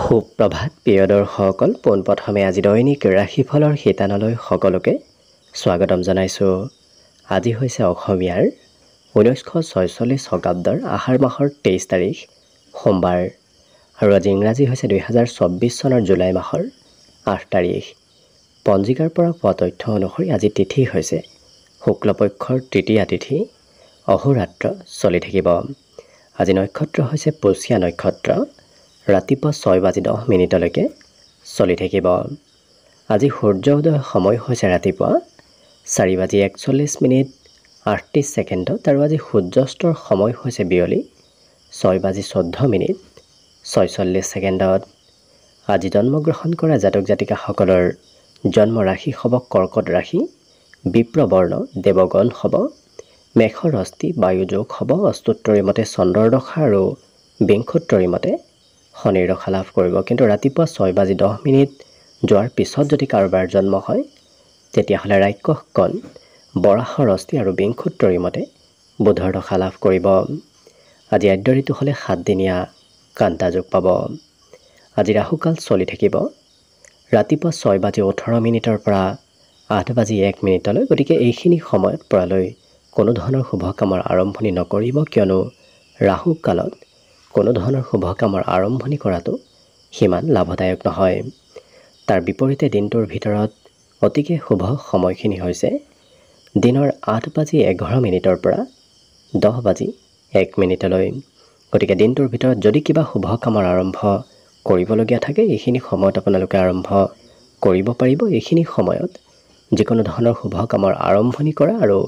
সুপ্ৰভাত প্ৰিয় দৰ্শকসকল পোনপ্ৰথমে আজি দৈনিক ৰাশিফলৰ শিতানলৈ সকলোকে স্বাগতম জনাইছোঁ আজি হৈছে অসমীয়াৰ ঊনৈছশ ছয়চল্লিছ শকাব্দৰ আহাৰ মাহৰ তেইছ তাৰিখ সোমবাৰ আৰু আজি ইংৰাজী হৈছে দুহেজাৰ চৌব্বিছ চনৰ জুলাই মাহৰ আঠ তাৰিখ পঞ্জিকাৰ পৰা পোৱা তথ্য অনুসৰি আজি তিথি হৈছে শুক্লপক্ষৰ তৃতীয়া তিথি অহোৰাত্ৰ চলি থাকিব আজি নক্ষত্ৰ হৈছে পুচিয়া নক্ষত্ৰ ৰাতিপুৱা ছয় বাজি দহ মিনিটলৈকে চলি থাকিব আজি সূৰ্য উদয়ৰ সময় হৈছে ৰাতিপুৱা চাৰি বাজি একচল্লিছ মিনিট আঠত্ৰিছ ছেকেণ্ডত আৰু আজি সূৰ্যস্তৰ সময় হৈছে বিয়লি ছয় বাজি চৈধ্য মিনিট ছয়চল্লিছ ছেকেণ্ডত আজি জন্মগ্ৰহণ কৰা জাতক জাতিকাসকলৰ জন্ম ৰাশি হ'ব কৰ্কট ৰাশি বিপ্ৰবৰ্ণ দেৱগণ হ'ব মেঘৰ অস্তি বায়ুযোগ হ'ব অস্তোত্তৰীমতে চন্দ্ৰৰ দশা আৰু বিংশোত্তৰীমতে শনিৰখা লাভ কৰিব কিন্তু ৰাতিপুৱা ছয় বাজি দহ মিনিট যোৱাৰ পিছত যদি কাৰোবাৰ জন্ম হয় তেতিয়াহ'লে ৰাক্ষসকণ বৰাহ ৰস্তি আৰু বিংসুত্ৰৰী মতে বুধৰ দশা লাভ কৰিব আজি আদ্য ঋতু হ'লে সাতদিনীয়া কান্তাযোগ পাব আজি ৰাহুকাল চলি থাকিব ৰাতিপুৱা ছয় বাজি ওঠৰ মিনিটৰ পৰা আঠ বাজি এক মিনিটলৈ গতিকে এইখিনি সময়ত পৰালৈ কোনো ধৰণৰ শুভকামৰ আৰম্ভণি নকৰিব কিয়নো ৰাহুকালত কোনো ধৰণৰ শুভ কামৰ আৰম্ভণি কৰাটো সিমান লাভদায়ক নহয় তাৰ বিপৰীতে দিনটোৰ ভিতৰত অতিকে শুভ সময়খিনি হৈছে দিনৰ আঠ বাজি এঘাৰ মিনিটৰ পৰা দহ বাজি এক মিনিটলৈ গতিকে দিনটোৰ ভিতৰত যদি কিবা শুভ কামৰ আৰম্ভ কৰিবলগীয়া থাকে এইখিনি সময়ত আপোনালোকে আৰম্ভ কৰিব পাৰিব এইখিনি সময়ত যিকোনো ধৰণৰ শুভ কামৰ আৰম্ভণি কৰা আৰু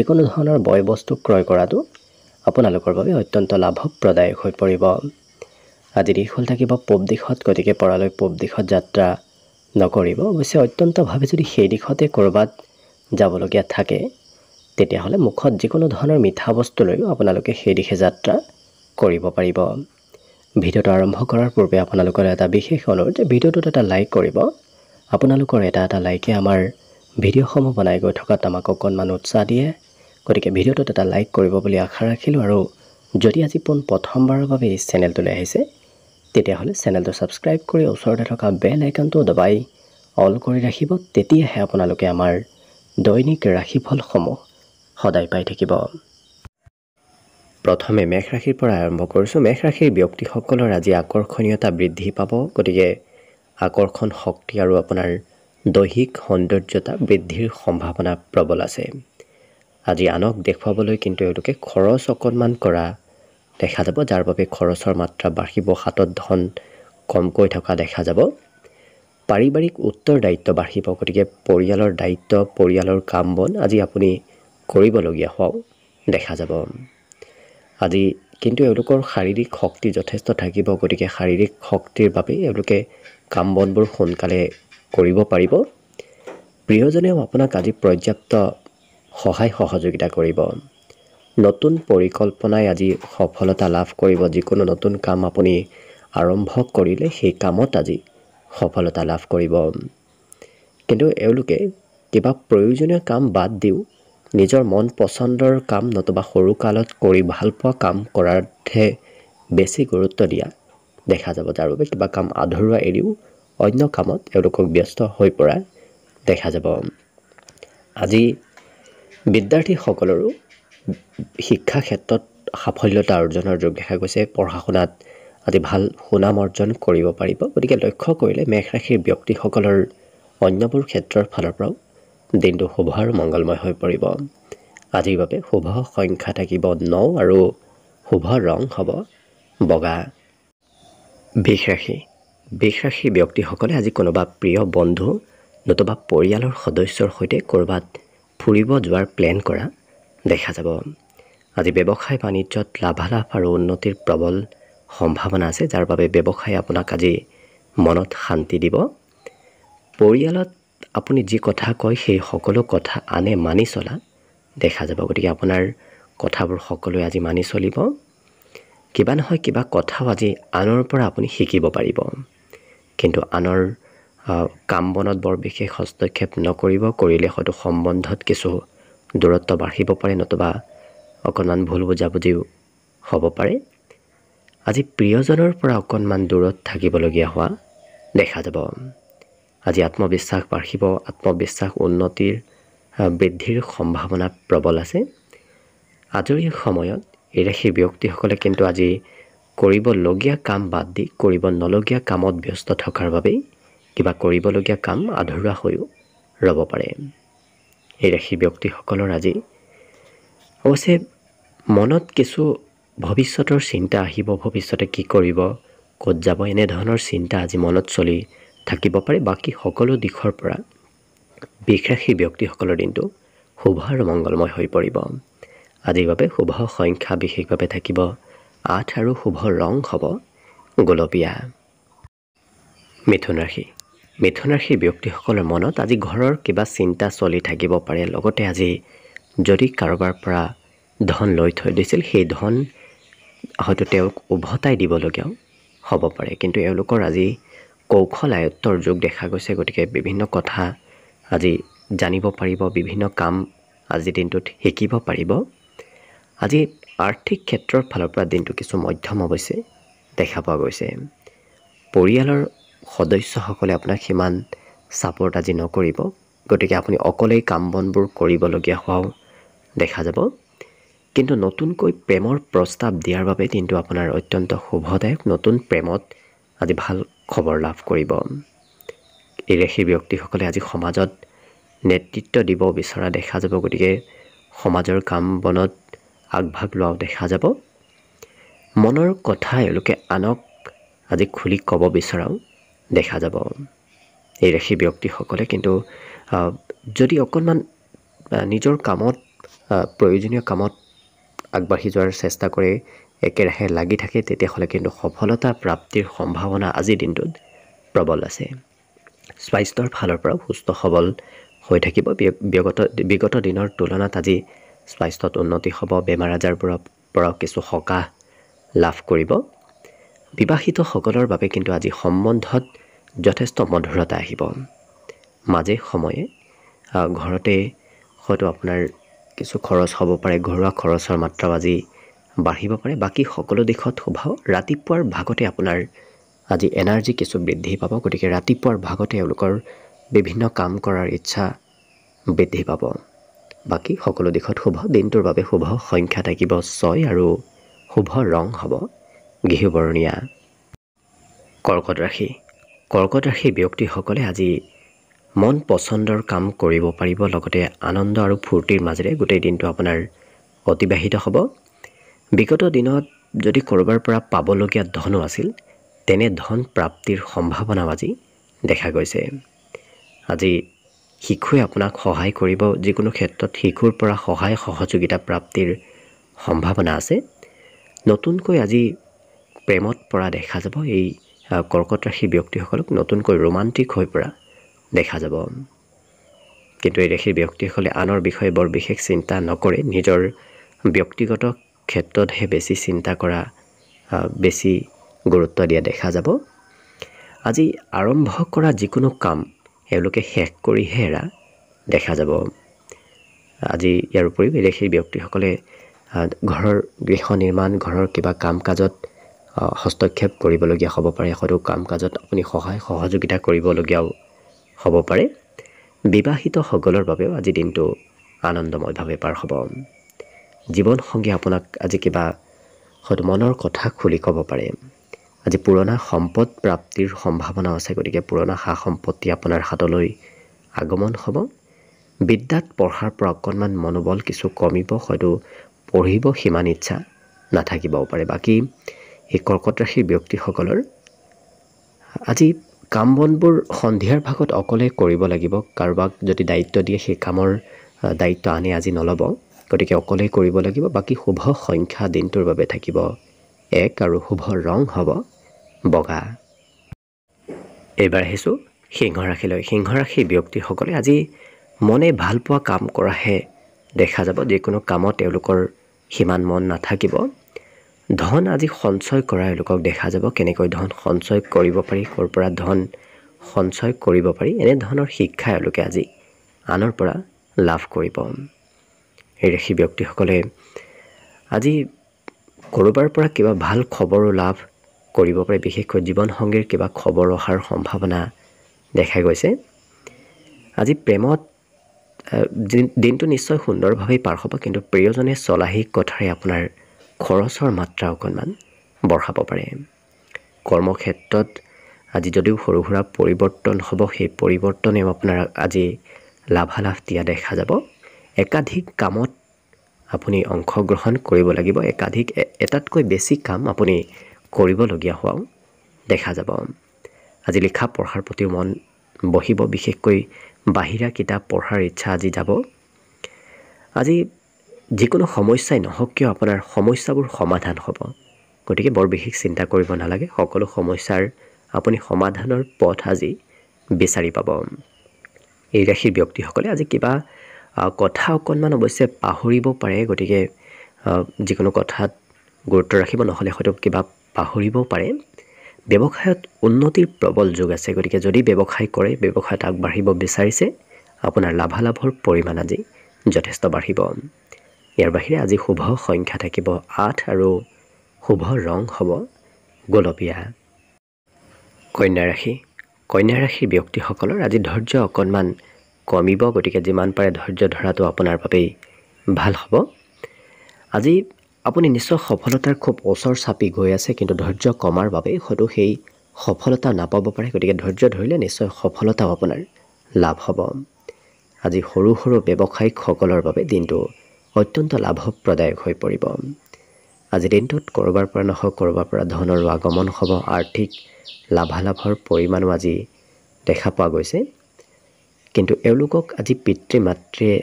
যিকোনো ধৰণৰ বয় বস্তু ক্ৰয় কৰাটো আপোনালোকৰ বাবে অত্যন্ত লাভপ্ৰদায়ক হৈ পৰিব আজি দিশ হ'ল থাকিব পূব দিশত গতিকে পৰালৈ পূব দিশত যাত্ৰা নকৰিব অৱশ্যে অত্যন্তভাৱে যদি সেই দিশতে ক'ৰবাত যাবলগীয়া থাকে তেতিয়াহ'লে মুখত যিকোনো ধৰণৰ মিঠা বস্তু লৈও আপোনালোকে সেই দিশে যাত্ৰা কৰিব পাৰিব ভিডিঅ'টো আৰম্ভ কৰাৰ পূৰ্বে আপোনালোকৰ এটা বিশেষ অনুৰোধ যে ভিডিঅ'টোত এটা লাইক কৰিব আপোনালোকৰ এটা এটা লাইকে আমাৰ ভিডিঅ'সমূহ বনাই গৈ থকাত আমাক অকণমান উৎসাহ দিয়ে গতিকে ভিডিঅ'টোত এটা লাইক কৰিব বুলি আশা ৰাখিলোঁ আৰু যদি আজি পোন প্ৰথমবাৰৰ বাবে এই চেনেলটোলৈ আহিছে তেতিয়াহ'লে চেনেলটো ছাবস্ক্ৰাইব কৰি ওচৰতে থকা বেল আইকনটো দবাই অল কৰি ৰাখিব তেতিয়াহে আপোনালোকে আমাৰ দৈনিক ৰাশিফলসমূহ সদায় পাই থাকিব প্ৰথমে মেষ ৰাশিৰ পৰা আৰম্ভ কৰিছোঁ মেষ ৰাশিৰ ব্যক্তিসকলৰ আজি আকৰ্ষণীয়তা বৃদ্ধি পাব গতিকে আকৰ্ষণ শক্তি আৰু আপোনাৰ দৈহিক সৌন্দৰ্যতা বৃদ্ধিৰ সম্ভাৱনা প্ৰবল আছে আজি আনক দেখুৱাবলৈ কিন্তু এওঁলোকে খৰচ অকণমান কৰা দেখা যাব যাৰ বাবে খৰচৰ মাত্ৰা বাঢ়িব হাতত ধন কমকৈ থকা দেখা যাব পাৰিবাৰিক উত্তৰ দায়িত্ব বাঢ়িব গতিকে পৰিয়ালৰ দায়িত্ব পৰিয়ালৰ কাম বন আজি আপুনি কৰিবলগীয়া হওক দেখা যাব আজি কিন্তু এওঁলোকৰ শাৰীৰিক শক্তি যথেষ্ট থাকিব গতিকে শাৰীৰিক শক্তিৰ বাবে এওঁলোকে কাম বনবোৰ সোনকালে কৰিব পাৰিব প্ৰিয়জনেও আপোনাক আজি পৰ্যাপ্ত সহায় সহযোগিতা কৰিব নতুন পৰিকল্পনাই আজি সফলতা লাভ কৰিব যিকোনো নতুন কাম আপুনি আৰম্ভ কৰিলে সেই কামত আজি সফলতা লাভ কৰিব কিন্তু এওঁলোকে কিবা প্ৰয়োজনীয় কাম বাদ দিও নিজৰ মন পচন্দৰ কাম নতুবা সৰু কালত কৰি ভালপোৱা কাম কৰাৰহে বেছি গুৰুত্ব দিয়া দেখা যাব তাৰ বাবে কিবা কাম আধৰুৱা এৰিও অন্য কামত এওঁলোকক ব্যস্ত হৈ পৰা দেখা যাব আজি বিদ্যাৰ্থীসকলৰো শিক্ষা ক্ষেত্ৰত সাফল্যতা অৰ্জনৰ যোগ দেখা গৈছে পঢ়া শুনাত আদি ভাল সুনাম অৰ্জন কৰিব পাৰিব গতিকে লক্ষ্য কৰিলে মেঘ ৰাশিৰ ব্যক্তিসকলৰ অন্যবোৰ ক্ষেত্ৰৰ ফালৰ পৰাও দিনটো শুভ আৰু মংগলময় হৈ পৰিব আজিৰ বাবে শুভ সংখ্যা থাকিব ন আৰু শুভ ৰং হ'ব বগা বিষ ৰাশি বিষ ৰাশিৰ ব্যক্তিসকলে আজি কোনোবা প্ৰিয় বন্ধু নতুবা পৰিয়ালৰ সদস্যৰ সৈতে ক'ৰবাত ফুৰিব যোৱাৰ প্লেন কৰা দেখা যাব আজি ব্যৱসায় বাণিজ্যত লাভালাভ আৰু উন্নতিৰ প্ৰবল সম্ভাৱনা আছে যাৰ বাবে ব্যৱসায় আপোনাক আজি মনত শান্তি দিব পৰিয়ালত আপুনি যি কথা কয় সেই সকলো কথা আনে মানি চলা দেখা যাব গতিকে আপোনাৰ কথাবোৰ সকলোৱে আজি মানি চলিব কিবা নহয় কিবা কথাও আজি আনৰ পৰা আপুনি শিকিব পাৰিব কিন্তু আনৰ কাম বনত বৰ বিশেষ হস্তক্ষেপ নকৰিব কৰিলে হয়তো সম্বন্ধত কিছু দূৰত্ব বাঢ়িব পাৰে নতুবা অকণমান ভুল বুজাবুজিও হ'ব পাৰে আজি প্ৰিয়জনৰ পৰা অকণমান দূৰত থাকিবলগীয়া হোৱা দেখা যাব আজি আত্মবিশ্বাস বাঢ়িব আত্মবিশ্বাস উন্নতিৰ বৃদ্ধিৰ সম্ভাৱনা প্ৰবল আছে আজৰি সময়ত এই ৰাশিৰ ব্যক্তিসকলে কিন্তু আজি কৰিবলগীয়া কাম বাদ দি কৰিব নলগীয়া কামত ব্যস্ত থকাৰ বাবেই কিবা কৰিবলগীয়া কাম আধৰুৱা হৈও ৰ'ব পাৰে এই ৰাশি ব্যক্তিসকলৰ আজি অৱশ্যে মনত কিছু ভৱিষ্যতৰ চিন্তা আহিব ভৱিষ্যতে কি কৰিব ক'ত যাব এনেধৰণৰ চিন্তা আজি মনত চলি থাকিব পাৰে বাকী সকলো দিশৰ পৰা বিষৰাশি ব্যক্তিসকলৰ দিনটো শুভ আৰু মংগলময় হৈ পৰিব আজিৰ বাবে শুভ সংখ্যা বিশেষভাৱে থাকিব আঠ আৰু শুভ ৰং হ'ব গোলপীয়া মিথুন ৰাশি মিথুন ৰাশিৰ ব্যক্তিসকলৰ মনত আজি ঘৰৰ কিবা চিন্তা চলি থাকিব পাৰে লগতে আজি যদি কাৰোবাৰ পৰা ধন লৈ থৈ দিছিল সেই ধন হয়তো তেওঁক উভতাই দিবলগীয়াও হ'ব পাৰে কিন্তু এওঁলোকৰ আজি কৌশল আয়ত্তৰ যুগ দেখা গৈছে গতিকে বিভিন্ন কথা আজি জানিব পাৰিব বিভিন্ন কাম আজিৰ দিনটোত শিকিব পাৰিব আজি আৰ্থিক ক্ষেত্ৰৰ ফালৰ পৰা দিনটো কিছু মধ্যম অৱশ্যে দেখা পোৱা গৈছে পৰিয়ালৰ সদস্যসকলে আপোনাক সিমান ছাপৰ্ট আজি নকৰিব গতিকে আপুনি অকলেই কাম বনবোৰ কৰিবলগীয়া হোৱাও দেখা যাব কিন্তু নতুনকৈ প্ৰেমৰ প্ৰস্তাৱ দিয়াৰ বাবে দিনটো আপোনাৰ অত্যন্ত শুভদায়ক নতুন প্ৰেমত আজি ভাল খবৰ লাভ কৰিব এই ৰাশিৰ ব্যক্তিসকলে আজি সমাজত নেতৃত্ব দিব বিচৰা দেখা যাব গতিকে সমাজৰ কাম বনত আগভাগ লোৱাও দেখা যাব মনৰ কথা এওঁলোকে আনক আজি খুলি ক'ব বিচৰাও দেখা যাব এই ৰাশি ব্যক্তিসকলে কিন্তু যদি অকণমান নিজৰ কামত প্ৰয়োজনীয় কামত আগবাঢ়ি যোৱাৰ চেষ্টা কৰে একেৰাহে লাগি থাকে তেতিয়াহ'লে কিন্তু সফলতা প্ৰাপ্তিৰ সম্ভাৱনা আজিৰ দিনটোত প্ৰবল আছে স্বাস্থ্যৰ ফালৰ পৰাও সুস্থ সবল হৈ থাকিব বিগত বিগত দিনৰ তুলনাত আজি স্বাস্থ্যত উন্নতি হ'ব বেমাৰ আজাৰবোৰৰ পৰাও কিছু সকাহ লাভ কৰিব বিবাহিতসকলৰ বাবে কিন্তু আজি সম্বন্ধত যথেষ্ট মধুৰতা আহিব মাজে সময়ে ঘৰতে হয়তো আপোনাৰ কিছু খৰচ হ'ব পাৰে ঘৰুৱা খৰচৰ মাত্ৰাও আজি বাঢ়িব পাৰে বাকী সকলো দিশত শোভাও ৰাতিপুৱাৰ ভাগতে আপোনাৰ আজি এনাৰ্জি কিছু বৃদ্ধি পাব গতিকে ৰাতিপুৱাৰ ভাগতে এওঁলোকৰ বিভিন্ন কাম কৰাৰ ইচ্ছা বৃদ্ধি পাব বাকী সকলো দিশত শুভ দিনটোৰ বাবে শুভ সংখ্যা থাকিব ছয় আৰু শুভ ৰং হ'ব গৃহবৰণীয়া কৰ্কট ৰাশি কৰ্কট ৰাশি ব্যক্তিসকলে আজি মন পচন্দৰ কাম কৰিব পাৰিব লগতে আনন্দ আৰু ফূৰ্তিৰ মাজেৰে গোটেই দিনটো আপোনাৰ অতিবাহিত হ'ব বিগত দিনত যদি ক'ৰবাৰ পৰা পাবলগীয়া ধনো আছিল তেনে ধন প্ৰাপ্তিৰ সম্ভাৱনাও আজি দেখা গৈছে আজি শিশুৱে আপোনাক সহায় কৰিব যিকোনো ক্ষেত্ৰত শিশুৰ পৰা সহায় সহযোগিতা প্ৰাপ্তিৰ সম্ভাৱনা আছে নতুনকৈ আজি প্ৰেমত পৰা দেখা যাব এই কৰ্কট ৰাশি ব্যক্তিসকলক নতুনকৈ ৰোমান্টিক হৈ পৰা দেখা যাব কিন্তু এই ৰাশিৰ ব্যক্তিসকলে আনৰ বিষয়ে বৰ বিশেষ চিন্তা নকৰে নিজৰ ব্যক্তিগত ক্ষেত্ৰতহে বেছি চিন্তা কৰা বেছি গুৰুত্ব দিয়া দেখা যাব আজি আৰম্ভ কৰা যিকোনো কাম এওঁলোকে শেষ কৰিহে এৰা দেখা যাব আজি ইয়াৰ উপৰিও এই ৰাশিৰ ব্যক্তিসকলে ঘৰৰ গৃহ নিৰ্মাণ ঘৰৰ কিবা কাম কাজত হস্তক্ষেপ কৰিবলগীয়া হ'ব পাৰে হয়তো কাম কাজত আপুনি সহায় সহযোগিতা কৰিবলগীয়াও হ'ব পাৰে বিবাহিতসকলৰ বাবেও আজি দিনটো আনন্দময়ভাৱে পাৰ হ'ব জীৱনসংগী আপোনাক আজি কিবা হয়তো মনৰ কথা খুলি ক'ব পাৰে আজি পুৰণা সম্পদ প্ৰাপ্তিৰ সম্ভাৱনা আছে গতিকে পুৰণা সা সম্পত্তি আপোনাৰ হাতলৈ আগমন হ'ব বিদ্যাত পঢ়াৰ পৰা অকণমান মনোবল কিছু কমিব হয়তো পঢ়িব সিমান ইচ্ছা নাথাকিবও পাৰে বাকী এই কৰ্কট ৰাশিৰ ব্যক্তিসকলৰ আজি কাম বনবোৰ সন্ধিয়াৰ ভাগত অকলে কৰিব লাগিব কাৰোবাক যদি দায়িত্ব দিয়ে সেই কামৰ দায়িত্ব আনি আজি নল'ব গতিকে অকলে কৰিব লাগিব বাকী শুভ সংখ্যা দিনটোৰ বাবে থাকিব এক আৰু শুভ ৰং হ'ব বগা এইবাৰ আহিছোঁ সিংহ ৰাশিলৈ সিংহ ৰাশিৰ ব্যক্তিসকলে আজি মনে ভালপোৱা কাম কৰাহে দেখা যাব যিকোনো কামত তেওঁলোকৰ সিমান মন নাথাকিব ধন আজি সঞ্চয় কৰাৰ লোকক দেখা যাব কেনেকৈ ধন সঞ্চয় কৰিব পাৰি ক'ৰ পৰা ধন সঞ্চয় কৰিব পাৰি এনেধৰণৰ শিক্ষা এওঁলোকে আজি আনৰ পৰা লাভ কৰিব এই ৰাশি ব্যক্তিসকলে আজি ক'ৰবাৰ পৰা কিবা ভাল খবৰো লাভ কৰিব পাৰে বিশেষকৈ জীৱনসংগীৰ কিবা খবৰ অহাৰ সম্ভাৱনা দেখা গৈছে আজি প্ৰেমত দিনটো নিশ্চয় সুন্দৰভাৱেই পাৰ হ'ব কিন্তু প্ৰিয়জনে চলাহী কথাৰে আপোনাৰ খৰচৰ মাত্ৰা অকণমান বঢ়াব পাৰে কৰ্মক্ষেত্ৰত আজি যদিও সৰু সুৰা পৰিৱৰ্তন হ'ব সেই পৰিৱৰ্তনেও আপোনাৰ আজি লাভালাভ দিয়া দেখা যাব একাধিক কামত আপুনি অংশগ্ৰহণ কৰিব লাগিব একাধিক এটাতকৈ বেছি কাম আপুনি কৰিবলগীয়া হোৱাও দেখা যাব আজি লিখা পঢ়াৰ প্ৰতিও মন বহিব বিশেষকৈ বাহিৰা কিতাপ পঢ়াৰ ইচ্ছা আজি যাব আজি যিকোনো সমস্যাই নহওক কিয় আপোনাৰ সমস্যাবোৰ সমাধান হ'ব গতিকে বৰ বিশেষ চিন্তা কৰিব নালাগে সকলো সমস্যাৰ আপুনি সমাধানৰ পথ আজি বিচাৰি পাব এই ৰাশিৰ ব্যক্তিসকলে আজি কিবা কথা অকণমান অৱশ্যে পাহৰিব পাৰে গতিকে যিকোনো কথাত গুৰুত্ব ৰাখিব নহ'লে হয়তো কিবা পাহৰিবও পাৰে ব্যৱসায়ত উন্নতিৰ প্ৰবল যোগ আছে গতিকে যদি ব্যৱসায় কৰে ব্যৱসায়ত আগবাঢ়িব বিচাৰিছে আপোনাৰ লাভালাভৰ পৰিমাণ আজি যথেষ্ট বাঢ়িব ইয়াৰ বাহিৰে আজি শুভ সংখ্যা থাকিব আঠ আৰু শুভ ৰং হ'ব গোলপীয়া কন্যা ৰাশি কন্যা ৰাশিৰ ব্যক্তিসকলৰ আজি ধৈৰ্য অকণমান কমিব গতিকে যিমান পাৰে ধৈৰ্য ধৰাটো আপোনাৰ বাবেই ভাল হ'ব আজি আপুনি নিশ্চয় সফলতাৰ খুব ওচৰ চাপি গৈ আছে কিন্তু ধৈৰ্য কমাৰ বাবেই হয়তো সেই সফলতা নাপাব পাৰে গতিকে ধৈৰ্য ধৰিলে নিশ্চয় সফলতাও আপোনাৰ লাভ হ'ব আজি সৰু সৰু ব্যৱসায়িকসকলৰ বাবে দিনটো অত্যন্ত লাভপ্ৰদায়ক হৈ পৰিব আজিৰ দিনটোত ক'ৰবাৰ পৰা নহওক ক'ৰবাৰ পৰা ধনৰ আগমন হ'ব আৰ্থিক লাভালাভৰ পৰিমাণো আজি দেখা পোৱা গৈছে কিন্তু এওঁলোকক আজি পিতৃ মাতৃয়ে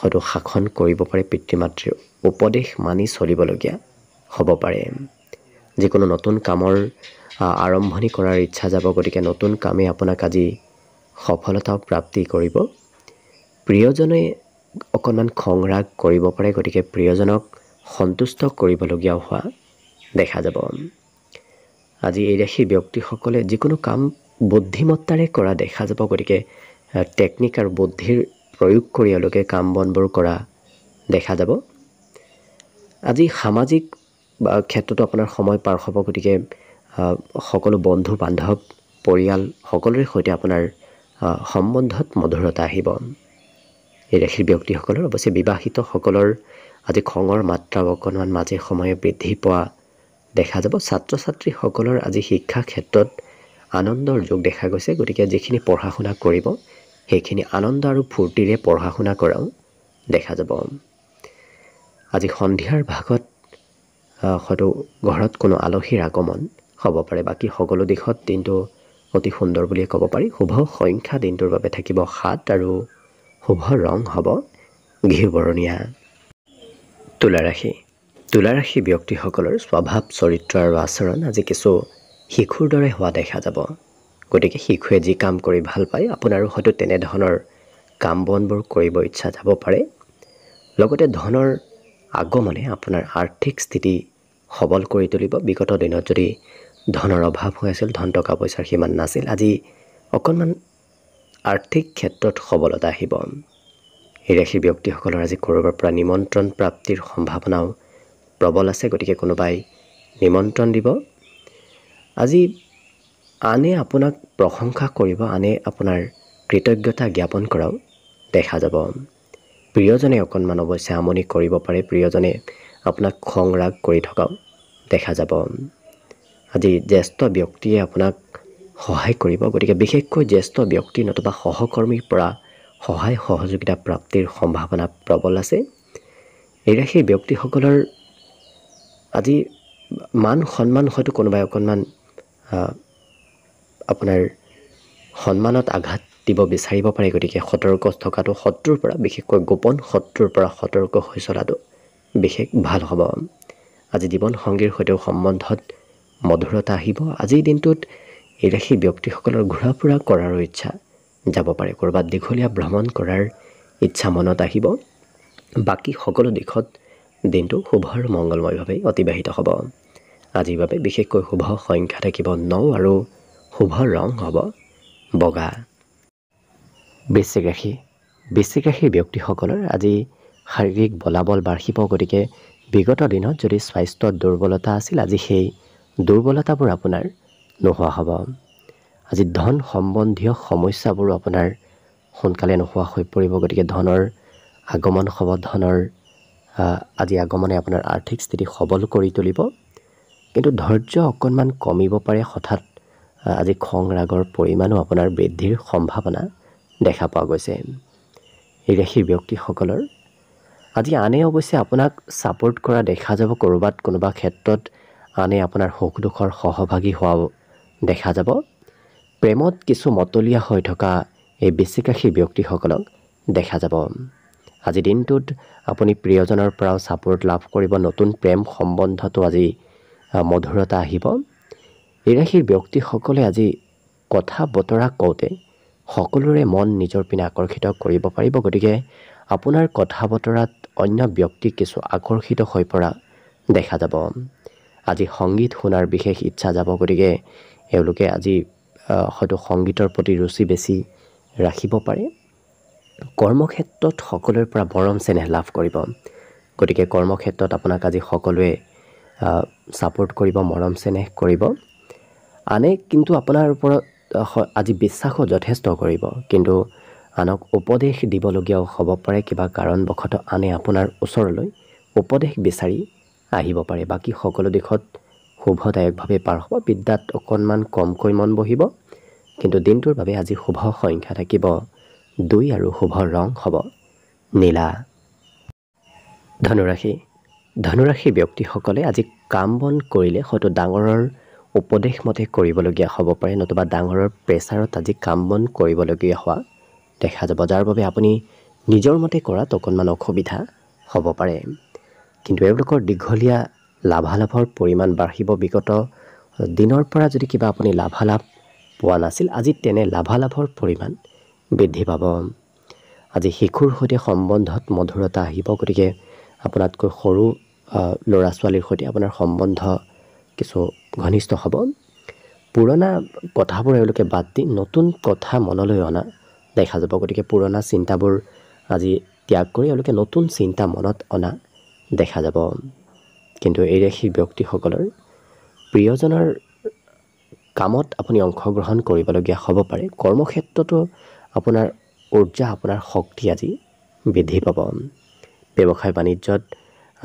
হয়তো শাসন কৰিব পাৰে পিতৃ মাতৃৰ উপদেশ মানি চলিবলগীয়া হ'ব পাৰে যিকোনো নতুন কামৰ আৰম্ভণি কৰাৰ ইচ্ছা যাব গতিকে নতুন কামে আপোনাক আজি সফলতা প্ৰাপ্তি কৰিব প্ৰিয়জনে অকণমান খং ৰাগ কৰিব পাৰে গতিকে প্ৰিয়জনক সন্তুষ্ট কৰিবলগীয়াও হোৱা দেখা যাব আজি এই ৰাশিৰ ব্যক্তিসকলে যিকোনো কাম বুদ্ধিমত্তাৰে কৰা দেখা যাব গতিকে টেকনিক আৰু বুদ্ধিৰ প্ৰয়োগ কৰি এওঁলোকে কাম বনবোৰ কৰা দেখা যাব আজি সামাজিক ক্ষেত্ৰতো আপোনাৰ সময় পাৰ হ'ব গতিকে সকলো বন্ধু বান্ধৱ পৰিয়াল সকলোৰে সৈতে আপোনাৰ সম্বন্ধত মধুৰতা আহিব এই ৰাশিৰ ব্যক্তিসকলৰ অৱশ্যে বিবাহিতসকলৰ আজি খঙৰ মাত্ৰাও অকণমান মাজে সময়ে বৃদ্ধি পোৱা দেখা যাব ছাত্ৰ ছাত্ৰীসকলৰ আজি শিক্ষা ক্ষেত্ৰত আনন্দৰ যুগ দেখা গৈছে গতিকে যিখিনি পঢ়া শুনা কৰিব সেইখিনি আনন্দ আৰু ফূৰ্তিৰে পঢ়া শুনা কৰাও দেখা যাব আজি সন্ধিয়াৰ ভাগত হয়তো ঘৰত কোনো আলহীৰ আগমন হ'ব পাৰে বাকী সকলো দিশত দিনটো অতি সুন্দৰ বুলিয়ে ক'ব পাৰি শুভ সংখ্যা দিনটোৰ বাবে থাকিব সাত আৰু শুভ ৰং হ'ব ঘিবৰণীয়া তুলাৰাশি তুলাৰাশি ব্যক্তিসকলৰ স্বভাৱ চৰিত্ৰ আৰু আচৰণ আজি কিছু শিশুৰ দৰে হোৱা দেখা যাব গতিকে শিশুৱে যি কাম কৰি ভাল পায় আপোনাৰো হয়তো তেনেধৰণৰ কাম বনবোৰ কৰিব ইচ্ছা যাব পাৰে লগতে ধনৰ আগমনে আপোনাৰ আৰ্থিক স্থিতি সবল কৰি তুলিব বিগত দিনত যদি ধনৰ অভাৱ হৈ আছিল ধন টকা পইচাৰ সিমান নাছিল আজি অকণমান আৰ্থিক ক্ষেত্ৰত সবলতা আহিব এই ৰাশিৰ ব্যক্তিসকলৰ আজি ক'ৰবাৰ পৰা নিমন্ত্ৰণ প্ৰাপ্তিৰ সম্ভাৱনাও প্ৰবল আছে গতিকে কোনোবাই নিমন্ত্ৰণ দিব আজি আনে আপোনাক প্ৰশংসা কৰিব আনে আপোনাৰ কৃতজ্ঞতা জ্ঞাপন কৰাও দেখা যাব প্ৰিয়জনে অকণমান অৱশ্যে আমনি কৰিব পাৰে প্ৰিয়জনে আপোনাক খং ৰাগ কৰি থকাও দেখা যাব আজি জ্যেষ্ঠ ব্যক্তিয়ে আপোনাক সহায় কৰিব গতিকে বিশেষকৈ জ্যেষ্ঠ ব্যক্তি নতুবা সহকৰ্মীৰ পৰা সহায় সহযোগিতা প্ৰাপ্তিৰ সম্ভাৱনা প্ৰবল আছে এই ৰাশি ব্যক্তিসকলৰ আজি মান সন্মান হয়তো কোনোবাই অকণমান আপোনাৰ সন্মানত আঘাত দিব বিচাৰিব পাৰে গতিকে সতৰ্ক থকাটো শত্ৰুৰ পৰা বিশেষকৈ গোপন শত্ৰুৰ পৰা সতৰ্ক হৈ চলাটো বিশেষ ভাল হ'ব আজি জীৱনসংগীৰ সৈতেও সম্বন্ধত মধুৰতা আহিব আজিৰ দিনটোত এৰে সেই ব্যক্তিসকলৰ ঘূৰা ফুৰা কৰাৰো ইচ্ছা যাব পাৰে ক'ৰবাত দীঘলীয়া ভ্ৰমণ কৰাৰ ইচ্ছা মনত আহিব বাকী সকলো দিশত দিনটো শুভ আৰু মংগলময়ভাৱে অতিবাহিত হ'ব আজিৰ বাবে বিশেষকৈ শুভ সংখ্যা থাকিব ন আৰু শুভ ৰং হ'ব বগা বৃশ্চিক ৰাশি বৃশ্চিক ৰাশিৰ ব্যক্তিসকলৰ আজি শাৰীৰিক বলাবল বাঢ়িব গতিকে বিগত দিনত যদি স্বাস্থ্যত দুৰ্বলতা আছিল আজি সেই দুৰ্বলতাবোৰ আপোনাৰ নোহোৱা হ'ব আজি ধন সম্বন্ধীয় সমস্যাবোৰো আপোনাৰ সোনকালে নোহোৱা হৈ পৰিব গতিকে ধনৰ আগমন হ'ব ধনৰ আজি আগমনে আপোনাৰ আৰ্থিক স্থিতি সবল কৰি তুলিব কিন্তু ধৈৰ্য অকণমান কমিব পাৰে হঠাৎ আজি খং ৰাগৰ পৰিমাণো আপোনাৰ বৃদ্ধিৰ সম্ভাৱনা দেখা পোৱা গৈছে এই ৰাশিৰ ব্যক্তিসকলৰ আজি আনে অৱশ্যে আপোনাক ছাপৰ্ট কৰা দেখা যাব ক'ৰবাত কোনোবা ক্ষেত্ৰত আনে আপোনাৰ সুখ দুখৰ সহভাগী হোৱা দেখা যাব প্ৰেমত কিছু মতলীয়া হৈ থকা এই বেছিকাশী ব্যক্তিসকলক দেখা যাব আজি দিনটোত আপুনি প্ৰিয়জনৰ পৰাও ছাপোৰ্ট লাভ কৰিব নতুন প্ৰেম সম্বন্ধটো আজি মধুৰতা আহিব এই ৰাশিৰ ব্যক্তিসকলে আজি কথা বতৰা কওঁতে সকলোৰে মন নিজৰ পিনে আকৰ্ষিত কৰিব পাৰিব গতিকে আপোনাৰ কথা বতৰাত অন্য ব্যক্তি কিছু আকৰ্ষিত হৈ পৰা দেখা যাব আজি সংগীত শুনাৰ বিশেষ ইচ্ছা যাব গতিকে তেওঁলোকে আজি হয়তো সংগীতৰ প্ৰতি ৰুচি বেছি ৰাখিব পাৰে কৰ্মক্ষেত্ৰত সকলোৰে পৰা মৰম চেনেহ লাভ কৰিব গতিকে কৰ্মক্ষেত্ৰত আপোনাক আজি সকলোৱে ছাপৰ্ট কৰিব মৰম চেনেহ কৰিব আনে কিন্তু আপোনাৰ ওপৰত আজি বিশ্বাসো যথেষ্ট কৰিব কিন্তু আনক উপদেশ দিবলগীয়াও হ'ব পাৰে কিবা কাৰণবশতঃ আনে আপোনাৰ ওচৰলৈ উপদেশ বিচাৰি আহিব পাৰে বাকী সকলো দিশত শুভদায়কভাৱে পাৰ হ'ব বিদ্যাত অকণমান কমকৈ মন বহিব কিন্তু দিনটোৰ বাবে আজি শুভ সংখ্যা থাকিব দুই আৰু শুভ ৰং হ'ব নীলা ধনুৰাশি ধনুৰাশি ব্যক্তিসকলে আজি কাম বন কৰিলে হয়তো ডাঙৰৰ উপদেশ মতে কৰিবলগীয়া হ'ব পাৰে নতুবা ডাঙৰৰ প্ৰেছাৰত আজি কাম বন কৰিবলগীয়া হোৱা দেখা যাব যাৰ বাবে আপুনি নিজৰ মতে কৰাত অকণমান অসুবিধা হ'ব পাৰে কিন্তু এওঁলোকৰ দীঘলীয়া লাভালাভৰ পৰিমাণ বাঢ়িব বিগত দিনৰ পৰা যদি কিবা আপুনি লাভালাভ পোৱা নাছিল আজি তেনে লাভালাভৰ পৰিমাণ বৃদ্ধি পাব আজি শিশুৰ সৈতে সম্বন্ধত মধুৰতা আহিব গতিকে আপোনাতকৈ সৰু ল'ৰা ছোৱালীৰ সৈতে আপোনাৰ সম্বন্ধ কিছু ঘনিষ্ঠ হ'ব পুৰণা কথাবোৰ এওঁলোকে বাদ দি নতুন কথা মনলৈ অনা দেখা যাব গতিকে পুৰণা চিন্তাবোৰ আজি ত্যাগ কৰি এওঁলোকে নতুন চিন্তা মনত অনা দেখা যাব কিন্তু এই ৰাশি ব্যক্তিসকলৰ প্ৰিয়জনৰ কামত আপুনি অংশগ্ৰহণ কৰিবলগীয়া হ'ব পাৰে কৰ্মক্ষেত্ৰতো আপোনাৰ ঊৰ্জা আপোনাৰ শক্তি আজি বৃদ্ধি পাব ব্যৱসায় বাণিজ্যত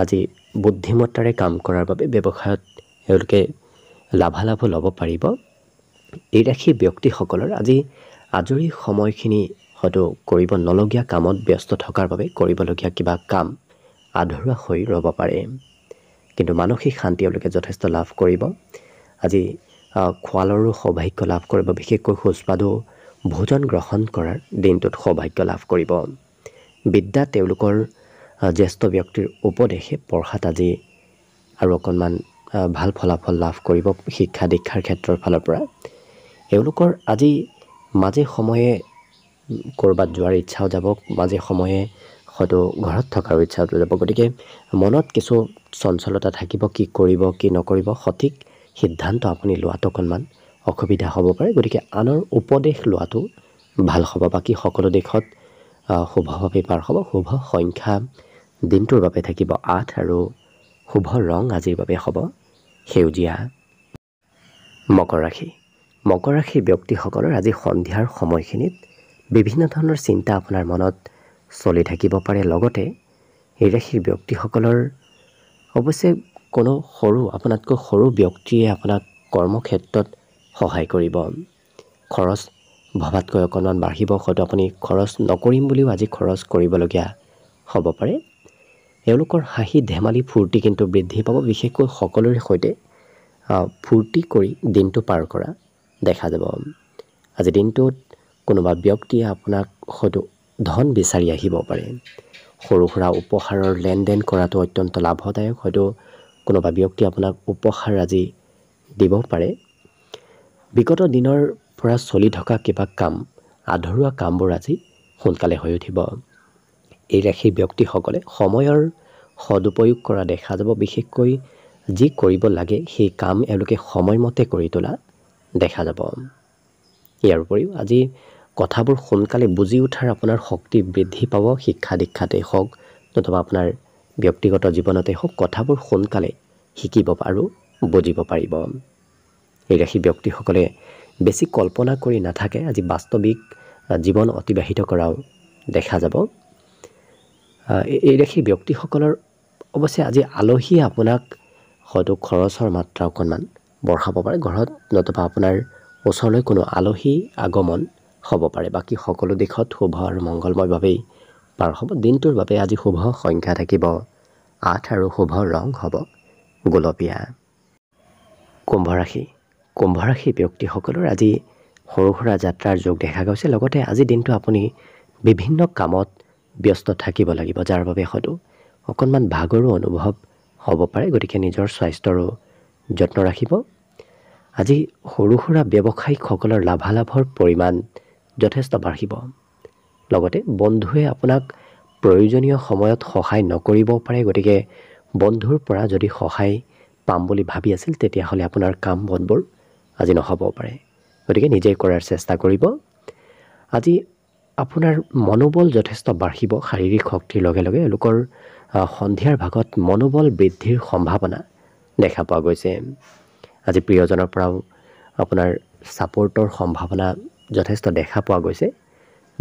আজি বুদ্ধিমত্তাৰে কাম কৰাৰ বাবে ব্যৱসায়ত এওঁলোকে লাভালাভো ল'ব পাৰিব এই ৰাশি ব্যক্তিসকলৰ আজি আজৰি সময়খিনি হয়তো কৰিব নলগীয়া কামত ব্যস্ত থকাৰ বাবে কৰিবলগীয়া কিবা কাম আধৰুৱা হৈ ৰ'ব পাৰে কিন্তু মানসিক শান্তি এওঁলোকে যথেষ্ট লাভ কৰিব আজি খোৱালৰো সৌভাগ্য লাভ কৰিব বিশেষকৈ সুস্বাদু ভোজন গ্ৰহণ কৰাৰ দিনটোত সৌভাগ্য লাভ কৰিব বিদ্যা তেওঁলোকৰ জ্যেষ্ঠ ব্যক্তিৰ উপদেশে পঢ়াত আজি আৰু অকণমান ভাল ফলাফল লাভ কৰিব শিক্ষা দীক্ষাৰ ক্ষেত্ৰৰ ফালৰ পৰা এওঁলোকৰ আজি মাজে সময়ে ক'ৰবাত যোৱাৰ ইচ্ছাও যাব মাজে সময়ে হয়তো ঘৰত থকাৰ ইচ্ছা লৈ যাব গতিকে মনত কিছু চঞ্চলতা থাকিব কি কৰিব কি নকৰিব সঠিক সিদ্ধান্ত আপুনি লোৱাটো অকণমান অসুবিধা হ'ব পাৰে গতিকে আনৰ উপদেশ লোৱাটো ভাল হ'ব বাকী সকলো দেশত শুভভাৱে পাৰ হ'ব শুভ সংখ্যা দিনটোৰ বাবে থাকিব আঠ আৰু শুভ ৰং আজিৰ বাবে হ'ব সেউজীয়া মকৰ ৰাশি মকৰ ৰাশিৰ ব্যক্তিসকলৰ আজি সন্ধিয়াৰ সময়খিনিত বিভিন্ন ধৰণৰ চিন্তা আপোনাৰ মনত চলি থাকিব পাৰে লগতে এই ৰাশিৰ ব্যক্তিসকলৰ অৱশ্যে কোনো সৰু আপোনাতকৈ সৰু ব্যক্তিয়ে আপোনাক কৰ্মক্ষেত্ৰত সহায় কৰিব খৰচ ভবাতকৈ অকণমান বাঢ়িব হয়তো আপুনি খৰচ নকৰিম বুলিও আজি খৰচ কৰিবলগীয়া হ'ব পাৰে এওঁলোকৰ হাঁহি ধেমালি ফূৰ্তি কিন্তু বৃদ্ধি পাব বিশেষকৈ সকলোৰে সৈতে ফূৰ্তি কৰি দিনটো পাৰ কৰা দেখা যাব আজি দিনটোত কোনোবা ব্যক্তিয়ে আপোনাক হয়তো ধন বিচাৰি আহিব পাৰে সৰু সুৰা উপহাৰৰ লেনদেন কৰাটো অত্যন্ত লাভদায়ক হয়তো কোনোবা ব্যক্তি আপোনাক উপহাৰ আজি দিব পাৰে বিগত দিনৰ পৰা চলি থকা কিবা কাম আধৰুৱা কামবোৰ আজি সোনকালে হৈ উঠিব এই ৰাশিৰ ব্যক্তিসকলে সময়ৰ সদুপয়োগ কৰা দেখা যাব বিশেষকৈ যি কৰিব লাগে সেই কাম এওঁলোকে সময়মতে কৰি তোলা দেখা যাব ইয়াৰ উপৰিও আজি কথাবোৰ সোনকালে বুজি উঠাৰ আপোনাৰ শক্তি বৃদ্ধি পাব শিক্ষা দীক্ষাতেই হওক নতুবা আপোনাৰ ব্যক্তিগত জীৱনতে হওক কথাবোৰ সোনকালে শিকিব আৰু বুজিব পাৰিব এই ৰাশি ব্যক্তিসকলে বেছি কল্পনা কৰি নাথাকে আজি বাস্তৱিক জীৱন অতিবাহিত কৰাও দেখা যাব এই ৰাশিৰ ব্যক্তিসকলৰ অৱশ্যে আজি আলহীয়ে আপোনাক হয়তো খৰচৰ মাত্ৰা অকণমান বঢ়াব পাৰে ঘৰত নতুবা আপোনাৰ ওচৰলৈ কোনো আলহী আগমন হ'ব পাৰে বাকী সকলো দিশত শুভ আৰু মংগলময়ভাৱেই পাৰ হ'ব দিনটোৰ বাবে আজি শুভ সংখ্যা থাকিব আঠ আৰু শুভ ৰং হ'ব গোলপীয়া কুম্ভ ৰাশি কুম্ভ ৰাশি ব্যক্তিসকলৰ আজি সৰু সুৰা যাত্ৰাৰ যোগ দেখা গৈছে লগতে আজি দিনটো আপুনি বিভিন্ন কামত ব্যস্ত থাকিব লাগিব যাৰ বাবে হয়তো অকণমান ভাগৰো অনুভৱ হ'ব পাৰে গতিকে নিজৰ স্বাস্থ্যৰো যত্ন ৰাখিব আজি সৰু সুৰা ব্যৱসায়িকসকলৰ লাভালাভৰ পৰিমাণ যথেষ্ট বাঢ়িব লগতে বন্ধুৱে আপোনাক প্ৰয়োজনীয় সময়ত সহায় নকৰিবও পাৰে গতিকে বন্ধুৰ পৰা যদি সহায় পাম বুলি ভাবি আছিল তেতিয়াহ'লে আপোনাৰ কাম বনবোৰ আজি নহ'বও পাৰে গতিকে নিজে কৰাৰ চেষ্টা কৰিব আজি আপোনাৰ মনোবল যথেষ্ট বাঢ়িব শাৰীৰিক শক্তিৰ লগে লগে এওঁলোকৰ সন্ধিয়াৰ ভাগত মনোবল বৃদ্ধিৰ সম্ভাৱনা দেখা পোৱা গৈছে আজি প্ৰিয়জনৰ পৰাও আপোনাৰ ছাপৰ্টৰ সম্ভাৱনা যথেষ্ট দেখা পোৱা গৈছে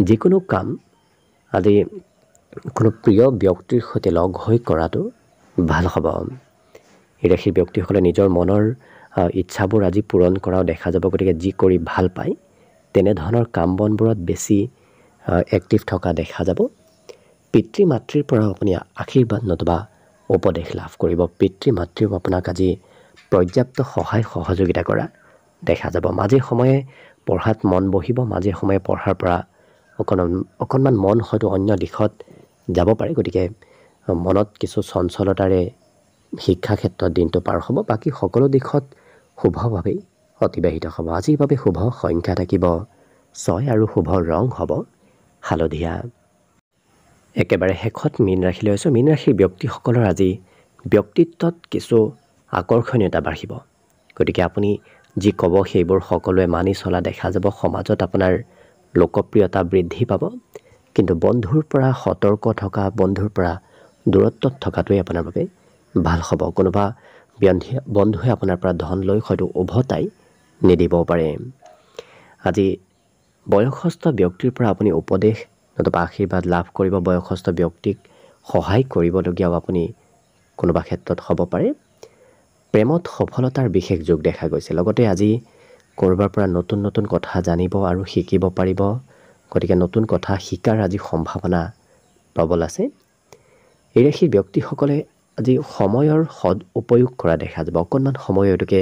যিকোনো কাম আজি কোনো প্ৰিয় ব্যক্তিৰ সৈতে লগ হৈ কৰাটো ভাল হ'ব ৰাশি ব্যক্তিসকলে নিজৰ মনৰ ইচ্ছাবোৰ আজি পূৰণ কৰাও দেখা যাব গতিকে যি কৰি ভাল পায় তেনেধৰণৰ কাম বনবোৰত বেছি এক্টিভ থকা দেখা যাব পিতৃ মাতৃৰ পৰাও আপুনি আশীৰ্বাদ নতুবা উপদেশ লাভ কৰিব পিতৃ মাতৃও আপোনাক আজি পৰ্যাপ্ত সহায় সহযোগিতা কৰা দেখা যাব মাজে সময়ে পঢ়াত মন বহিব মাজে সময়ে পঢ়াৰ পৰা অকণমান অকণমান মন হয়তো অন্য দিশত যাব পাৰে গতিকে মনত কিছু চঞ্চলতাৰে শিক্ষা ক্ষেত্ৰত দিনটো পাৰ হ'ব বাকী সকলো দিশত শুভভাৱেই অতিবাহিত হ'ব আজিৰ বাবে শুভ সংখ্যা থাকিব ছয় আৰু শুভ ৰং হ'ব হালধীয়া একেবাৰে শেষত মীন ৰাশি লৈছোঁ মীন ৰাশিৰ ব্যক্তিসকলৰ আজি ব্যক্তিত্বত কিছু আকৰ্ষণীয়তা বাঢ়িব গতিকে আপুনি যি ক'ব সেইবোৰ সকলোৱে মানি চলা দেখা যাব সমাজত আপোনাৰ লোকপ্ৰিয়তা বৃদ্ধি পাব কিন্তু বন্ধুৰ পৰা সতৰ্ক থকা বন্ধুৰ পৰা দূৰত্বত থকাটোৱে আপোনাৰ বাবে ভাল হ'ব কোনোবা ব্যন্ধি বন্ধুৱে আপোনাৰ পৰা ধন লৈ হয়তো উভতাই নিদিবও পাৰে আজি বয়সস্থ ব্যক্তিৰ পৰা আপুনি উপদেশ নতুবা আশীৰ্বাদ লাভ কৰিব বয়সস্থ ব্যক্তিক সহায় কৰিবলগীয়াও আপুনি কোনোবা ক্ষেত্ৰত হ'ব পাৰে প্ৰেমত সফলতাৰ বিশেষ যোগ দেখা গৈছে লগতে আজি ক'ৰবাৰ পৰা নতুন নতুন কথা জানিব আৰু শিকিব পাৰিব গতিকে নতুন কথা শিকাৰ আজি সম্ভাৱনা প্ৰবল আছে এই ৰাশিৰ ব্যক্তিসকলে আজি সময়ৰ সদ উপয়োগ কৰা দেখা যাব অকণমান সময় এইটোকে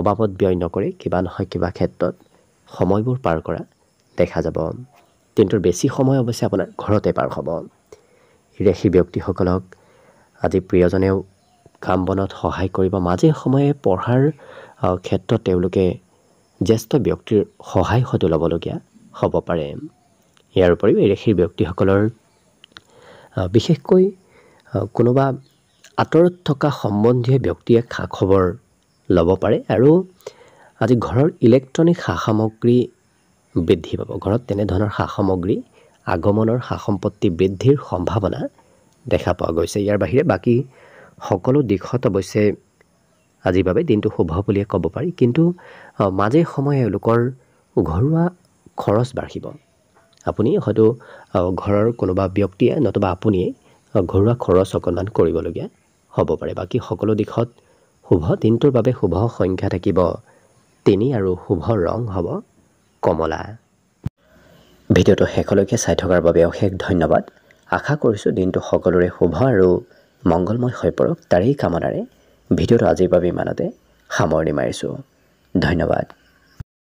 অবাবত ব্যয় নকৰে কিবা নহয় কিবা ক্ষেত্ৰত সময়বোৰ পাৰ কৰা দেখা যাব কিন্তু বেছি সময় অৱশ্যে আপোনাৰ ঘৰতে পাৰ হ'ব ৰাশিৰ ব্যক্তিসকলক আজি প্ৰিয়জনেও কাম বনত সহায় কৰিব মাজে সময়ে পঢ়াৰ ক্ষেত্ৰত তেওঁলোকে জ্যেষ্ঠ ব্যক্তিৰ সহায় হয়তো ল'বলগীয়া হ'ব পাৰে ইয়াৰ উপৰিও এৰেখীৰ ব্যক্তিসকলৰ বিশেষকৈ কোনোবা আঁতৰত থকা সম্বন্ধীয় ব্যক্তিয়ে খা খবৰ ল'ব পাৰে আৰু আজি ঘৰৰ ইলেক্ট্ৰনিক সা সামগ্ৰী বৃদ্ধি পাব ঘৰত তেনেধৰণৰ সা সামগ্ৰী আগমনৰ সা সম্পত্তি বৃদ্ধিৰ সম্ভাৱনা দেখা পোৱা গৈছে ইয়াৰ বাহিৰে বাকী সকলো দিশত অৱশ্যে আজিৰ বাবে দিনটো শুভ বুলিয়ে ক'ব পাৰি কিন্তু মাজে সময়ে এওঁলোকৰ ঘৰুৱা খৰচ বাঢ়িব আপুনি হয়তো ঘৰৰ কোনোবা ব্যক্তিয়ে নতুবা আপুনিয়ে ঘৰুৱা খৰচ অকণমান কৰিবলগীয়া হ'ব পাৰে বাকী সকলো দিশত শুভ দিনটোৰ বাবে শুভ সংখ্যা থাকিব তিনি আৰু শুভ ৰং হ'ব কমলা ভিডিঅ'টো শেষলৈকে চাই থকাৰ বাবে অশেষ ধন্যবাদ আশা কৰিছোঁ দিনটো সকলোৰে শুভ আৰু মংগলময় হৈ পৰক তাৰেই কামনাৰে ভিডিঅ'টো আজিৰ বাবে ইমানতে সামৰণি মাৰিছোঁ ধন্যবাদ